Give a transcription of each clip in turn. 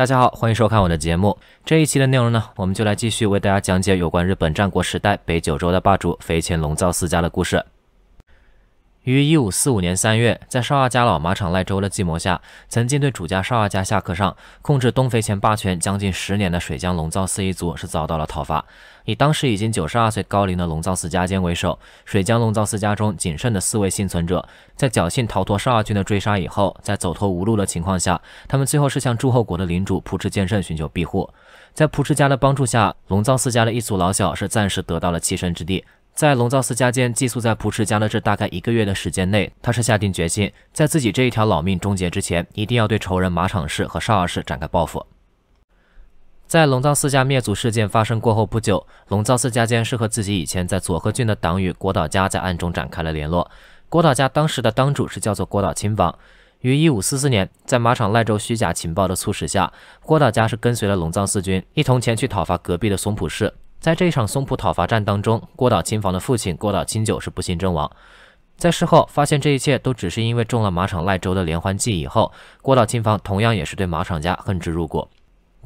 大家好，欢迎收看我的节目。这一期的内容呢，我们就来继续为大家讲解有关日本战国时代北九州的霸主飞前龙造四家的故事。于一五四五年三月，在少阿家老马场赖州的计谋下，曾经对主家少阿家下克上、控制东肥前霸权将近十年的水江龙造寺一族是遭到了讨伐。以当时已经九十二岁高龄的龙造寺家坚为首，水江龙造寺家中仅剩的四位幸存者，在侥幸逃脱少阿军的追杀以后，在走投无路的情况下，他们最后是向诸侯国的领主蒲池剑圣寻求庇护。在蒲池家的帮助下，龙造寺家的一族老小是暂时得到了栖身之地。在龙造寺家间寄宿在蒲池家的这大概一个月的时间内，他是下定决心，在自己这一条老命终结之前，一定要对仇人马场氏和少儿氏展开报复。在龙造寺家灭族事件发生过后不久，龙造寺家间是和自己以前在佐贺郡的党羽郭岛家在暗中展开了联络。郭岛家当时的当主是叫做郭岛亲王。于一五四四年，在马场赖州虚假情报的促使下，郭岛家是跟随了龙造寺军一同前去讨伐隔壁的松浦氏。在这一场松浦讨伐战当中，郭岛亲房的父亲郭岛清久是不幸阵亡。在事后发现这一切都只是因为中了马场赖州的连环计以后，郭岛亲房同样也是对马场家恨之入骨。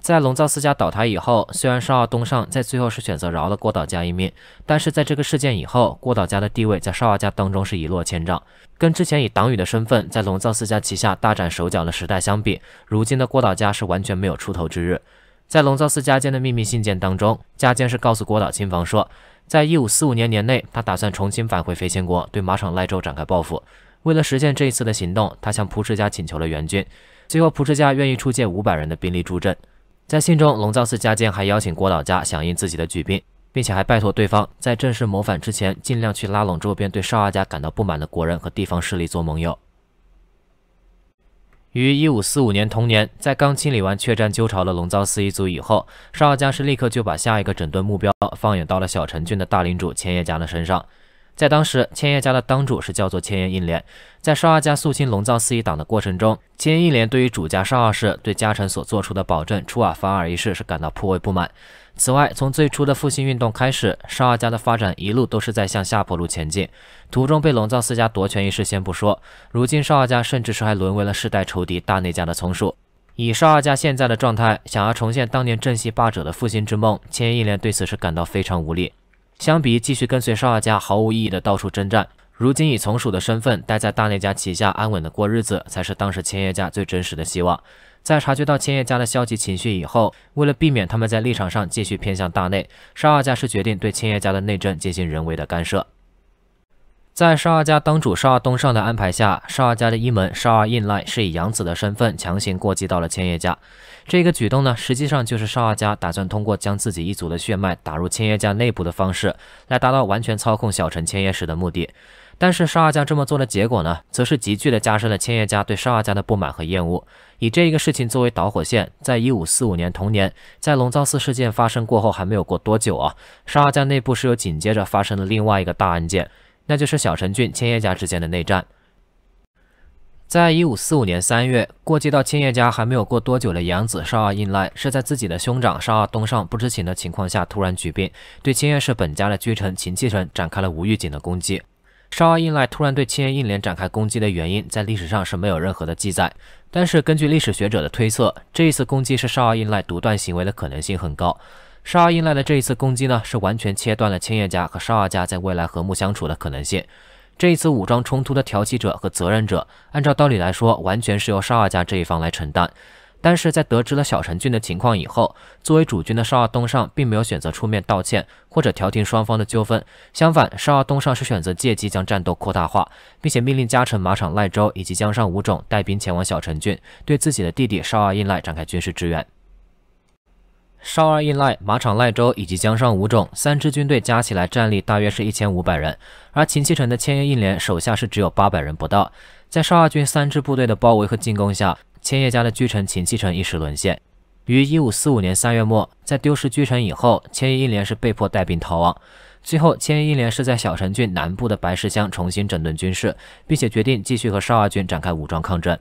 在龙造寺家倒台以后，虽然少奥东上在最后是选择饶了郭岛家一命，但是在这个事件以后，郭岛家的地位在少奥家当中是一落千丈。跟之前以党羽的身份在龙造寺家旗下大展手脚的时代相比，如今的郭岛家是完全没有出头之日。在龙造寺家监的秘密信件当中，家监是告诉郭岛亲房说，在一五四五年年内，他打算重新返回飞仙国，对马场赖州展开报复。为了实现这一次的行动，他向蒲氏家请求了援军，最后蒲氏家愿意出借五百人的兵力助阵。在信中，龙造寺家监还邀请郭岛家响应自己的举兵，并且还拜托对方在正式谋反之前，尽量去拉拢周边对少阿家感到不满的国人和地方势力做盟友。于一五四五年同年，在刚清理完确占纠巢的龙造寺一族以后，上二家是立刻就把下一个整顿目标放眼到了小城郡的大领主千叶家的身上。在当时，千叶家的当主是叫做千叶印莲。在少二家肃清龙造四一党的过程中，千叶印莲对于主家少二氏对家臣所做出的保证出尔反尔一事是感到颇为不满。此外，从最初的复兴运动开始，少二家的发展一路都是在向下坡路前进，途中被龙造四家夺权一事先不说，如今少二家甚至是还沦为了世代仇敌大内家的从属。以少二家现在的状态，想要重现当年正系霸者的复兴之梦，千叶一莲对此是感到非常无力。相比继续跟随少二家毫无意义的到处征战，如今以从属的身份待在大内家旗下安稳的过日子，才是当时千叶家最真实的希望。在察觉到千叶家的消极情绪以后，为了避免他们在立场上继续偏向大内，少二家是决定对千叶家的内政进行人为的干涉。在少二家当主少二东尚的安排下，少二家的一门少二印赖是以养子的身份强行过继到了千叶家。这个举动呢，实际上就是少二家打算通过将自己一族的血脉打入千叶家内部的方式来达到完全操控小城千叶时的目的。但是少二家这么做的结果呢，则是急剧的加深了千叶家对少二家的不满和厌恶。以这一个事情作为导火线，在一五四五年同年，在龙造寺事件发生过后还没有过多久啊，少二家内部是有紧接着发生了另外一个大案件，那就是小城郡千叶家之间的内战。在一五四五年三月，过继到千叶家还没有过多久的养子少二应赖，是在自己的兄长少二东上不知情的情况下突然举兵，对千叶氏本家的居城秦气城展开了无预警的攻击。少儿硬赖突然对千叶硬连展开攻击的原因，在历史上是没有任何的记载。但是根据历史学者的推测，这一次攻击是少儿硬赖独断行为的可能性很高。少儿硬赖的这一次攻击呢，是完全切断了千叶家和少儿家在未来和睦相处的可能性。这一次武装冲突的挑起者和责任者，按照道理来说，完全是由少儿家这一方来承担。但是在得知了小陈俊的情况以后，作为主军的少二东上并没有选择出面道歉或者调停双方的纠纷，相反，少二东上是选择借机将战斗扩大化，并且命令加成马场赖州以及江上武种带兵前往小陈郡，对自己的弟弟少二印赖展开军事支援。少二印赖、马场赖州以及江上武种三支军队加起来战力大约是一千五百人，而秦七成的千叶印联手下是只有八百人不到，在少二军三支部队的包围和进攻下。千叶家的居城秦继城一时沦陷。于一五四五年三月末，在丢失居城以后，千叶一连是被迫带兵逃亡。最后，千叶一连是在小城郡南部的白石乡重新整顿军事，并且决定继续和少二军展开武装抗争。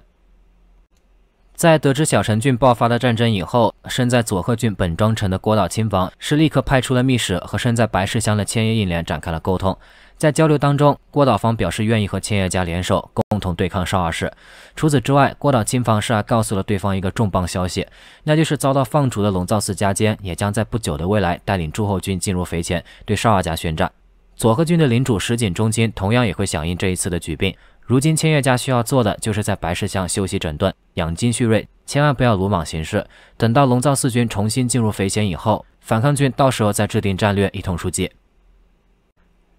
在得知小城郡爆发的战争以后，身在佐贺郡本庄城的郭岛亲房是立刻派出了密使，和身在白石乡的千叶一连展开了沟通。在交流当中，郭导方表示愿意和千叶家联手，共同对抗少二氏。除此之外，郭导亲方是还告诉了对方一个重磅消息，那就是遭到放逐的龙造寺家坚也将在不久的未来带领诸侯军进入肥前，对少二家宣战。佐贺郡的领主石井忠清同样也会响应这一次的举兵。如今千叶家需要做的就是在白石乡休息整顿，养精蓄锐，千万不要鲁莽行事。等到龙造寺军重新进入肥前以后，反抗军到时候再制定战略，一同出击。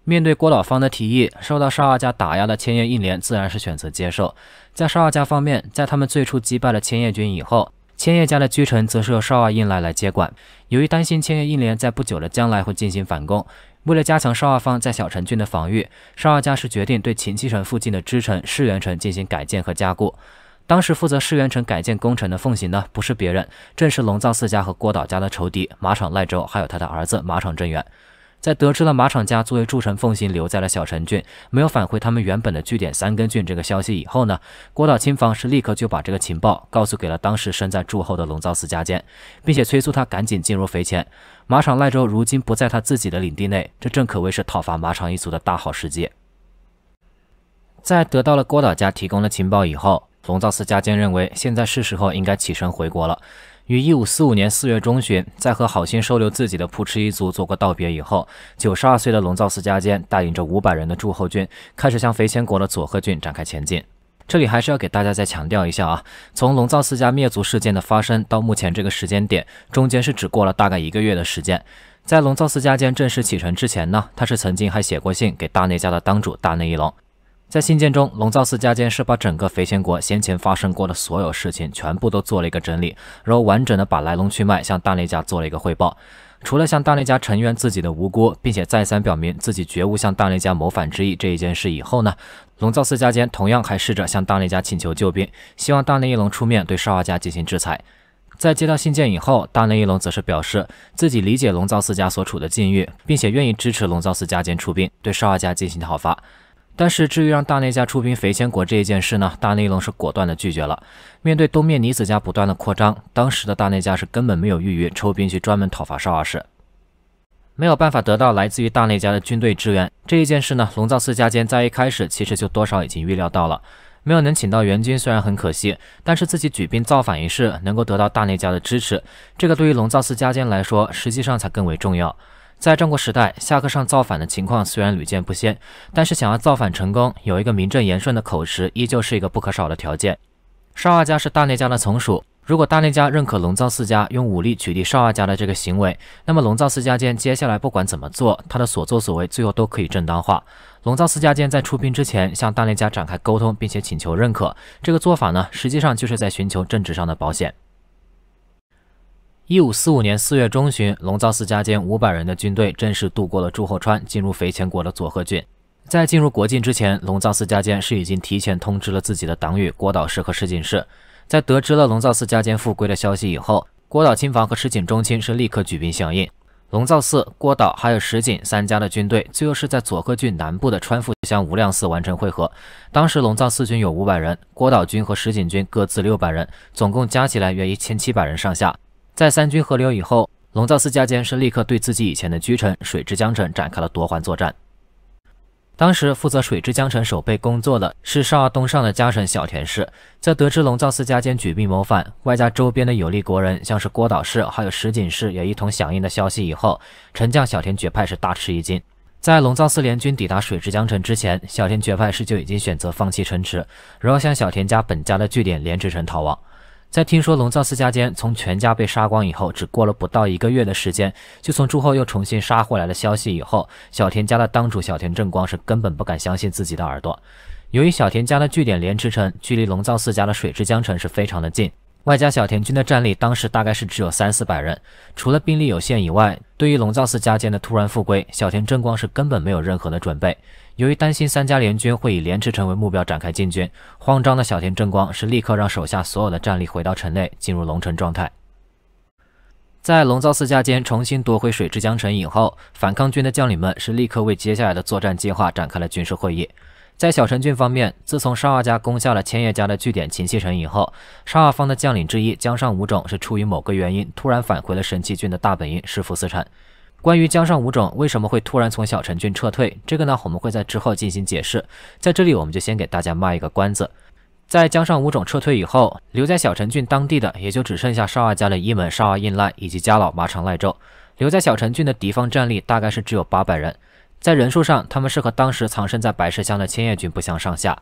面对郭老方的提议，受到少二家打压的千叶一联自然是选择接受。在少二家方面，在他们最初击败了千叶军以后，千叶家的居城则是由少二应来来接管。由于担心千叶一联在不久的将来会进行反攻，为了加强少二方在小城郡的防御，少二家是决定对秦七城附近的支城世元城进行改建和加固。当时负责世元城改建工程的奉行呢，不是别人，正是龙藏四家和郭岛家的仇敌马场赖州，还有他的儿子马场正元。在得知了马场家作为筑神奉行留在了小城郡，没有返回他们原本的据点三根郡这个消息以后呢，郭岛亲房是立刻就把这个情报告诉给了当时身在筑后的龙造寺家兼，并且催促他赶紧进入肥前。马场赖州如今不在他自己的领地内，这正可谓是讨伐马场一族的大好时机。在得到了郭岛家提供的情报以后，龙造寺家兼认为现在是时候应该起身回国了。于一五四五年四月中旬，在和好心收留自己的扑哧一族做过道别以后，九十二岁的龙造寺家兼带领着五百人的诸侯军，开始向肥前国的佐贺郡展开前进。这里还是要给大家再强调一下啊，从龙造寺家灭族事件的发生到目前这个时间点，中间是只过了大概一个月的时间。在龙造寺家兼正式启程之前呢，他是曾经还写过信给大内家的当主大内一龙，在信件中，龙造寺家兼是把整个肥前国先前发生过的所有事情全部都做了一个整理，然后完整的把来龙去脉向大内家做了一个汇报。除了向大内家承认自己的无辜，并且再三表明自己绝无向大内家谋反之意这一件事以后呢，龙造寺家兼同样还试着向大内家请求救兵，希望大内一龙出面对少华家进行制裁。在接到信件以后，大内一龙则是表示自己理解龙造寺家所处的境遇，并且愿意支持龙造寺家兼出兵对少华家进行讨伐。但是，至于让大内家出兵肥仙国这一件事呢，大内龙是果断的拒绝了。面对东面尼子家不断的扩张，当时的大内家是根本没有预约抽兵去专门讨伐少儿氏，没有办法得到来自于大内家的军队支援。这一件事呢，龙造寺家兼在一开始其实就多少已经预料到了，没有能请到援军虽然很可惜，但是自己举兵造反一事能够得到大内家的支持，这个对于龙造寺家兼来说实际上才更为重要。在战国时代，下课上造反的情况虽然屡见不鲜，但是想要造反成功，有一个名正言顺的口实，依旧是一个不可少的条件。少阿家是大内家的从属，如果大内家认可龙造四家用武力取缔少阿家的这个行为，那么龙造四家间接下来不管怎么做，他的所作所为最后都可以正当化。龙造四家间在出兵之前向大内家展开沟通，并且请求认可，这个做法呢，实际上就是在寻求政治上的保险。一五四五年四月中旬，龙造寺加坚五百人的军队正式渡过了祝贺川，进入肥前国的佐贺郡。在进入国境之前，龙造寺加坚是已经提前通知了自己的党羽郭岛氏和石井氏。在得知了龙造寺加坚复归的消息以后，郭岛亲房和石井忠亲是立刻举兵响应。龙造寺、郭岛还有石井三家的军队最后是在佐贺郡南部的川富乡无量寺完成会合。当时龙造寺军有五百人，郭岛军和石井军各自六百人，总共加起来约一千七百人上下。在三军合流以后，龙造寺家监是立刻对自己以前的居城水之江城展开了夺还作战。当时负责水之江城守备工作的是少儿东上的家臣小田氏，在得知龙造寺家监举兵谋反，外加周边的有利国人像是郭岛氏还有石井氏也一同响应的消息以后，城将小田绝派是大吃一惊。在龙造寺联军抵达水之江城之前，小田绝派是就已经选择放弃城池，然后向小田家本家的据点连池城逃亡。在听说龙造寺家间从全家被杀光以后，只过了不到一个月的时间，就从朱厚又重新杀回来的消息以后，小田家的当主小田正光是根本不敢相信自己的耳朵。由于小田家的据点莲池城距离龙造寺家的水之江城是非常的近。外加小田军的战力，当时大概是只有三四百人。除了兵力有限以外，对于龙造寺家间的突然复归，小田正光是根本没有任何的准备。由于担心三家联军会以连池城为目标展开进军，慌张的小田正光是立刻让手下所有的战力回到城内，进入龙城状态。在龙造寺家间重新夺回水之江城以后，反抗军的将领们是立刻为接下来的作战计划展开了军事会议。在小陈郡方面，自从少二家攻下了千叶家的据点秦西城以后，少二方的将领之一江上武种是出于某个原因突然返回了神崎郡的大本营石伏四产。关于江上武种为什么会突然从小陈郡撤退，这个呢，我们会在之后进行解释。在这里，我们就先给大家卖一个关子。在江上武种撤退以后，留在小陈郡当地的也就只剩下少二家的一门少二印赖以及家老马场赖州。留在小陈郡的敌方战力大概是只有八百人。在人数上，他们是和当时藏身在白石乡的千叶军不相上下。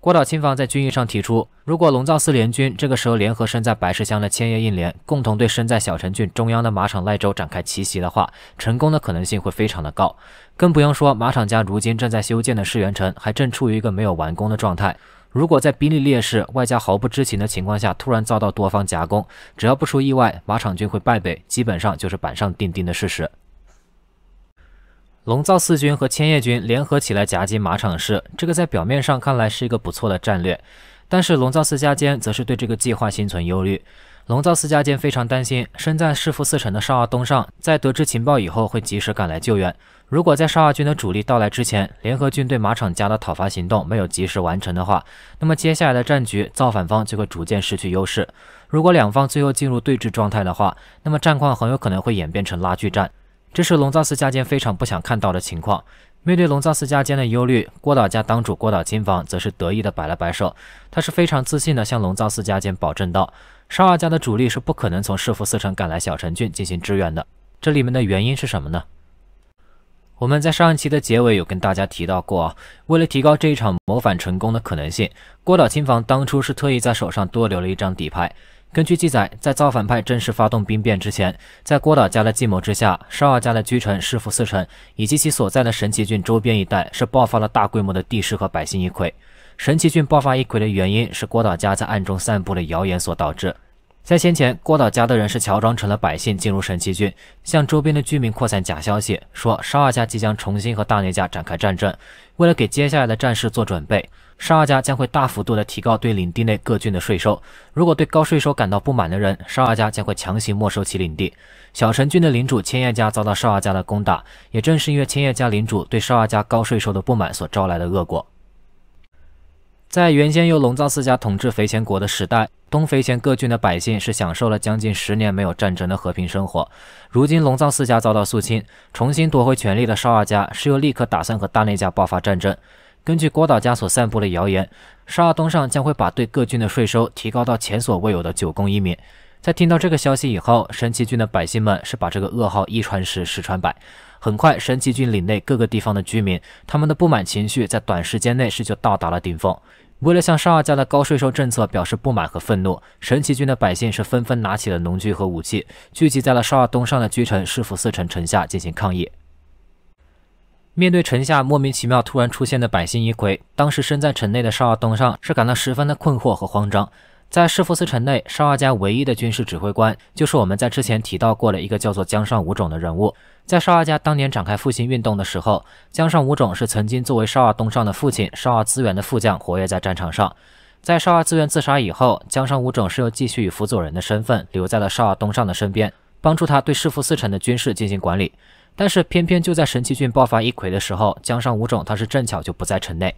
郭岛亲房在军议上提出，如果龙造寺联军这个时候联合身在白石乡的千叶应联，共同对身在小城郡中央的马场赖州展开奇袭的话，成功的可能性会非常的高。更不用说马场家如今正在修建的世元城还正处于一个没有完工的状态。如果在兵力劣势、外加毫不知情的情况下突然遭到多方夹攻，只要不出意外，马场军会败北，基本上就是板上钉钉的事实。龙造四军和千叶军联合起来夹击马场市，这个在表面上看来是一个不错的战略，但是龙造四家间则是对这个计划心存忧虑。龙造四家间非常担心，身在市府四城的少阿东上在得知情报以后会及时赶来救援。如果在少阿军的主力到来之前，联合军对马场家的讨伐行动没有及时完成的话，那么接下来的战局造反方就会逐渐失去优势。如果两方最后进入对峙状态的话，那么战况很有可能会演变成拉锯战。这是龙藏寺家兼非常不想看到的情况。面对龙藏寺家兼的忧虑，郭岛家当主郭岛亲房则是得意地摆了摆手。他是非常自信地向龙藏寺家兼保证道：“少二家的主力是不可能从市府四城赶来小城郡进行支援的。”这里面的原因是什么呢？我们在上一期的结尾有跟大家提到过啊。为了提高这一场谋反成功的可能性，郭岛亲房当初是特意在手上多留了一张底牌。根据记载，在造反派正式发动兵变之前，在郭导家的计谋之下，少二家的居城市府四城以及其所在的神奇郡周边一带是爆发了大规模的地势和百姓一溃。神奇郡爆发一溃的原因是郭导家在暗中散布的谣言所导致。在先前，郭导家的人是乔装成了百姓进入神奇郡，向周边的居民扩散假消息，说少二家即将重新和大内家展开战争，为了给接下来的战事做准备。少二家将会大幅度地提高对领地内各郡的税收，如果对高税收感到不满的人，少二家将会强行没收其领地。小城郡的领主千叶家遭到少二家的攻打，也正是因为千叶家领主对少二家高税收的不满所招来的恶果。在原先由龙藏四家统治肥前国的时代，东肥前各郡的百姓是享受了将近十年没有战争的和平生活。如今龙藏四家遭到肃清，重新夺回权力的少二家是又立刻打算和大内家爆发战争。根据郭导家所散布的谣言，十二东上将会把对各郡的税收提高到前所未有的九公一民。在听到这个消息以后，神崎郡的百姓们是把这个噩耗一传十，十传百。很快，神崎郡领内各个地方的居民，他们的不满情绪在短时间内是就到达了顶峰。为了向十二家的高税收政策表示不满和愤怒，神崎郡的百姓是纷纷拿起了农具和武器，聚集在了十二东上的居城市府四城城下进行抗议。面对城下莫名其妙突然出现的百姓一葵，当时身在城内的少尔东尚是感到十分的困惑和慌张。在市福斯城内，少尔家唯一的军事指挥官就是我们在之前提到过的一个叫做江上武种的人物。在少尔家当年展开复兴运动的时候，江上武种是曾经作为少尔东尚的父亲少尔资源的副将活跃在战场上。在少尔资源自杀以后，江上武种是又继续以辅佐人的身份留在了少尔东上的身边，帮助他对市福斯城的军事进行管理。但是偏偏就在神崎郡爆发一揆的时候，江上五种他是正巧就不在城内。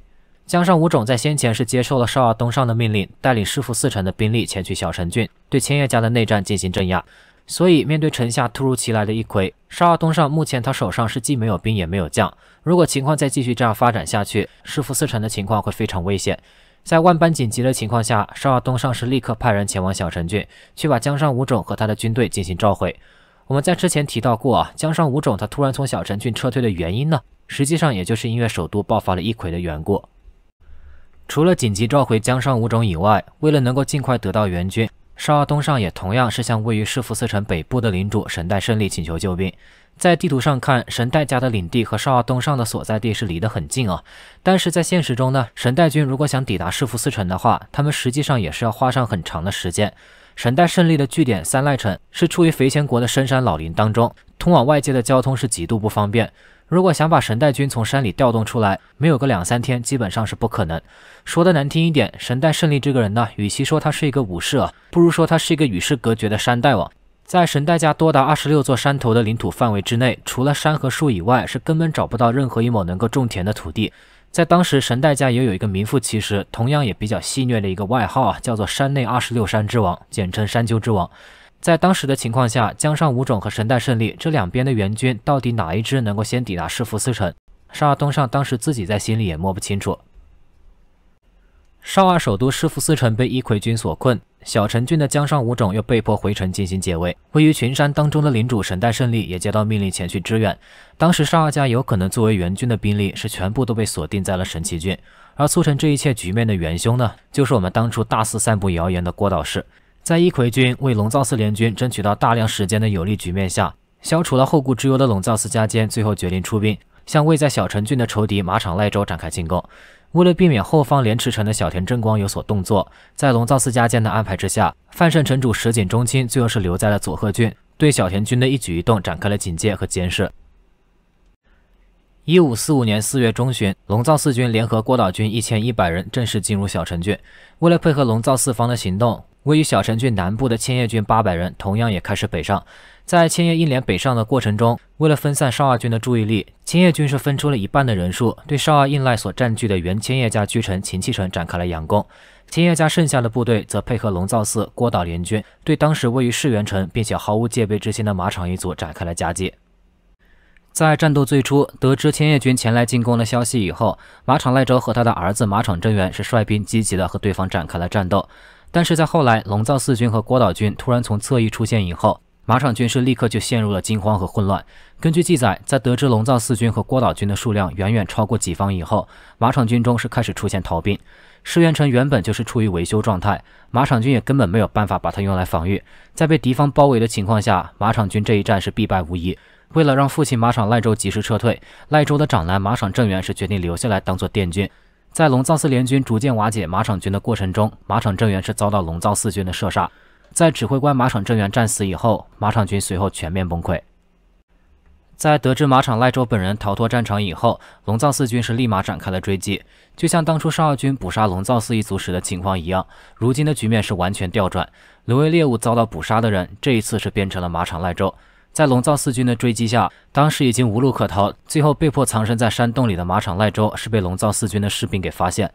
江上五种在先前是接受了少儿东上的命令，带领师傅四成的兵力前去小城郡，对千叶家的内战进行镇压。所以面对城下突如其来的一揆，少儿东上目前他手上是既没有兵也没有将。如果情况再继续这样发展下去，师傅四成的情况会非常危险。在万般紧急的情况下，少儿东上是立刻派人前往小城郡，去把江上五种和他的军队进行召回。我们在之前提到过啊，江上五种他突然从小城郡撤退的原因呢，实际上也就是因为首都爆发了一葵的缘故。除了紧急召回江上五种以外，为了能够尽快得到援军，少奥东上也同样是向位于市伏斯城北部的领主神代胜利请求救兵。在地图上看，神代家的领地和少奥东上的所在地是离得很近啊，但是在现实中呢，神代军如果想抵达市伏斯城的话，他们实际上也是要花上很长的时间。神代胜利的据点三赖城是处于肥前国的深山老林当中，通往外界的交通是极度不方便。如果想把神代军从山里调动出来，没有个两三天，基本上是不可能。说的难听一点，神代胜利这个人呢，与其说他是一个武士啊，不如说他是一个与世隔绝的山大王。在神代家多达二十六座山头的领土范围之内，除了山和树以外，是根本找不到任何一亩能够种田的土地。在当时，神代家也有一个名副其实，同样也比较戏谑的一个外号啊，叫做“山内二十六山之王”，简称“山丘之王”。在当时的情况下，江上五种和神代胜利这两边的援军，到底哪一支能够先抵达市伏四城？沙尔东上当时自己在心里也摸不清楚。少儿首都师傅士城被伊葵军所困，小城郡的江上五种又被迫回城进行解围。位于群山当中的领主神代胜利也接到命令前去支援。当时少儿家有可能作为援军的兵力是全部都被锁定在了神崎郡，而促成这一切局面的元凶呢，就是我们当初大肆散布谣言的郭岛氏。在伊葵军为龙造寺联军争取到大量时间的有利局面下，消除了后顾之忧的龙造寺家坚最后决定出兵。向位在小城郡的仇敌马场赖州展开进攻。为了避免后方莲池城的小田正光有所动作，在龙造寺家间的安排之下，范盛城主石井忠清最后是留在了佐贺郡，对小田军的一举一动展开了警戒和监视。一五四五年四月中旬，龙造四军联合郭岛军一千一百人正式进入小城郡。为了配合龙造四方的行动，位于小城郡南部的千叶军八百人同样也开始北上。在千叶一连北上的过程中，为了分散少二军的注意力，千叶军是分出了一半的人数，对少二硬赖所占据的原千叶家居城秦七城展开了佯攻。千叶家剩下的部队则配合龙造寺郭岛联军，对当时位于世元城并且毫无戒备之心的马场一族展开了夹击。在战斗最初得知千叶军前来进攻的消息以后，马场赖周和他的儿子马场真元是率兵积极的和对方展开了战斗。但是在后来龙造寺军和郭岛军突然从侧翼出现以后，马场军士立刻就陷入了惊慌和混乱。根据记载，在得知龙造四军和郭岛军的数量远远超过己方以后，马场军中是开始出现逃兵。石元城原本就是处于维修状态，马场军也根本没有办法把它用来防御。在被敌方包围的情况下，马场军这一战是必败无疑。为了让父亲马场赖州及时撤退，赖州的长男马场正元是决定留下来当做垫军。在龙造四联军逐渐瓦解马场军的过程中，马场正元是遭到龙造四军的射杀。在指挥官马场正元战死以后，马场军随后全面崩溃。在得知马场赖州本人逃脱战场以后，龙造四军是立马展开了追击，就像当初少二军捕杀龙造四一族时的情况一样。如今的局面是完全调转，沦为猎物遭到捕杀的人，这一次是变成了马场赖州。在龙造四军的追击下，当时已经无路可逃，最后被迫藏身在山洞里的马场赖州是被龙造四军的士兵给发现。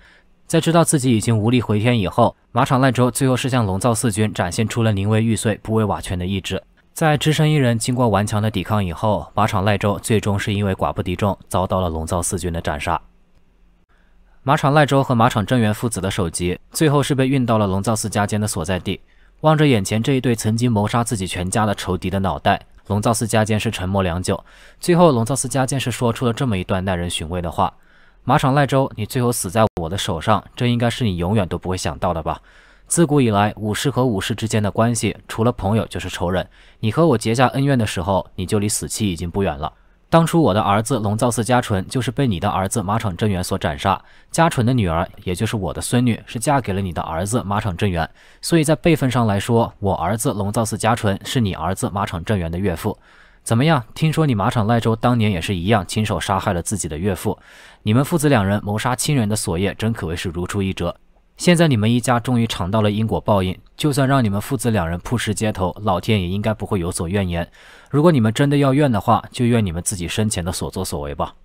在知道自己已经无力回天以后，马场赖周最后是向龙造四军展现出了宁为玉碎不为瓦全的意志。在只身一人经过顽强的抵抗以后，马场赖周最终是因为寡不敌众，遭到了龙造四军的斩杀。马场赖周和马场正元父子的首级，最后是被运到了龙造寺家间的所在地。望着眼前这一对曾经谋杀自己全家的仇敌的脑袋，龙造寺家间是沉默良久，最后龙造寺家间是说出了这么一段耐人寻味的话。马场赖州，你最后死在我的手上，这应该是你永远都不会想到的吧？自古以来，武士和武士之间的关系，除了朋友就是仇人。你和我结下恩怨的时候，你就离死期已经不远了。当初我的儿子龙造寺家纯就是被你的儿子马场镇元所斩杀，家纯的女儿也就是我的孙女是嫁给了你的儿子马场镇元，所以在辈分上来说，我儿子龙造寺家纯是你儿子马场镇元的岳父。怎么样？听说你马场赖州当年也是一样，亲手杀害了自己的岳父，你们父子两人谋杀亲人的所业，真可谓是如出一辙。现在你们一家终于尝到了因果报应，就算让你们父子两人曝尸街头，老天也应该不会有所怨言。如果你们真的要怨的话，就怨你们自己生前的所作所为吧。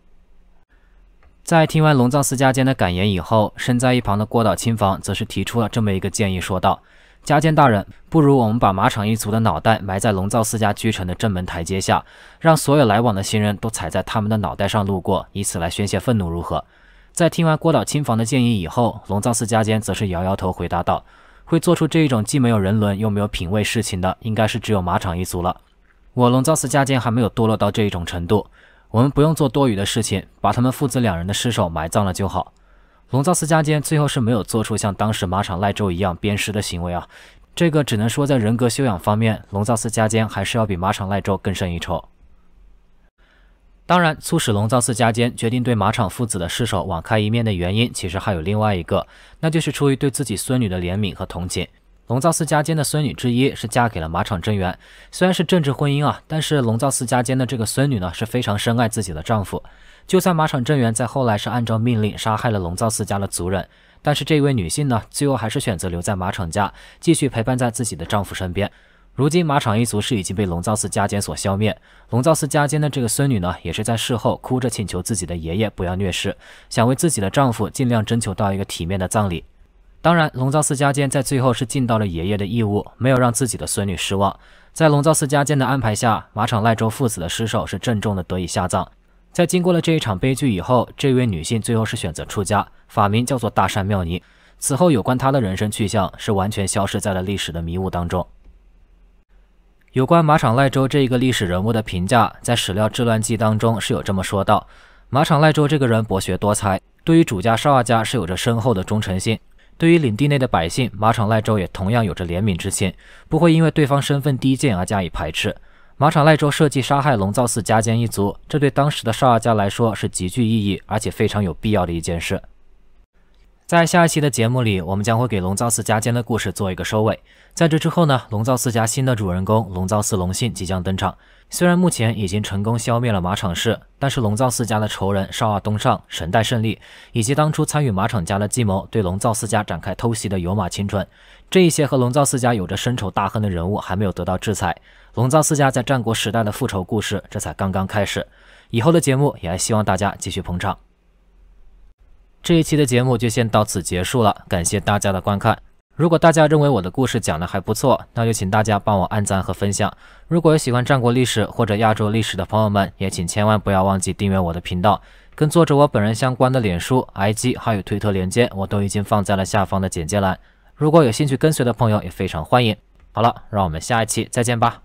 在听完龙藏四家间的感言以后，身在一旁的郭岛亲房则是提出了这么一个建议，说道。加间大人，不如我们把马场一族的脑袋埋在龙造寺家居城的正门台阶下，让所有来往的行人都踩在他们的脑袋上路过，以此来宣泄愤怒，如何？在听完郭岛亲房的建议以后，龙造寺家间则是摇摇头回答道：“会做出这一种既没有人伦又没有品味事情的，应该是只有马场一族了。我龙造寺家间还没有堕落到这一种程度，我们不用做多余的事情，把他们父子两人的尸首埋葬了就好。”龙造寺家监最后是没有做出像当时马场赖州一样鞭尸的行为啊，这个只能说在人格修养方面，龙造寺家监还是要比马场赖州更胜一筹。当然，促使龙造寺家监决定对马场父子的失手网开一面的原因，其实还有另外一个，那就是出于对自己孙女的怜悯和同情。龙造寺家监的孙女之一是嫁给了马场正元，虽然是政治婚姻啊，但是龙造寺家监的这个孙女呢，是非常深爱自己的丈夫。就算马场正元在后来是按照命令杀害了龙造寺家的族人，但是这位女性呢，最后还是选择留在马场家，继续陪伴在自己的丈夫身边。如今马场一族是已经被龙造寺家兼所消灭，龙造寺家兼的这个孙女呢，也是在事后哭着请求自己的爷爷不要虐尸，想为自己的丈夫尽量征求到一个体面的葬礼。当然，龙造寺家兼在最后是尽到了爷爷的义务，没有让自己的孙女失望。在龙造寺家兼的安排下，马场赖州父子的尸首是郑重地得以下葬。在经过了这一场悲剧以后，这位女性最后是选择出家，法名叫做大善妙尼。此后有关她的人生去向是完全消失在了历史的迷雾当中。有关马场赖州这一个历史人物的评价，在《史料治乱记》当中是有这么说道：马场赖州这个人博学多才，对于主家少阿家是有着深厚的忠诚心；对于领地内的百姓，马场赖州也同样有着怜悯之心，不会因为对方身份低贱而加以排斥。马场赖州设计杀害龙造寺加兼一族，这对当时的少二家来说是极具意义而且非常有必要的一件事。在下一期的节目里，我们将会给龙造寺加兼的故事做一个收尾。在这之后呢，龙造寺家新的主人公龙造寺隆信即将登场。虽然目前已经成功消灭了马场氏，但是龙造四家的仇人少贰东尚、神代胜利，以及当初参与马场家的计谋对龙造四家展开偷袭的有马青春，这一些和龙造四家有着深仇大恨的人物还没有得到制裁。龙造四家在战国时代的复仇故事这才刚刚开始，以后的节目也还希望大家继续捧场。这一期的节目就先到此结束了，感谢大家的观看。如果大家认为我的故事讲的还不错，那就请大家帮我按赞和分享。如果有喜欢战国历史或者亚洲历史的朋友们，也请千万不要忘记订阅我的频道。跟作者我本人相关的脸书、IG 还有推特链接，我都已经放在了下方的简介栏。如果有兴趣跟随的朋友，也非常欢迎。好了，让我们下一期再见吧。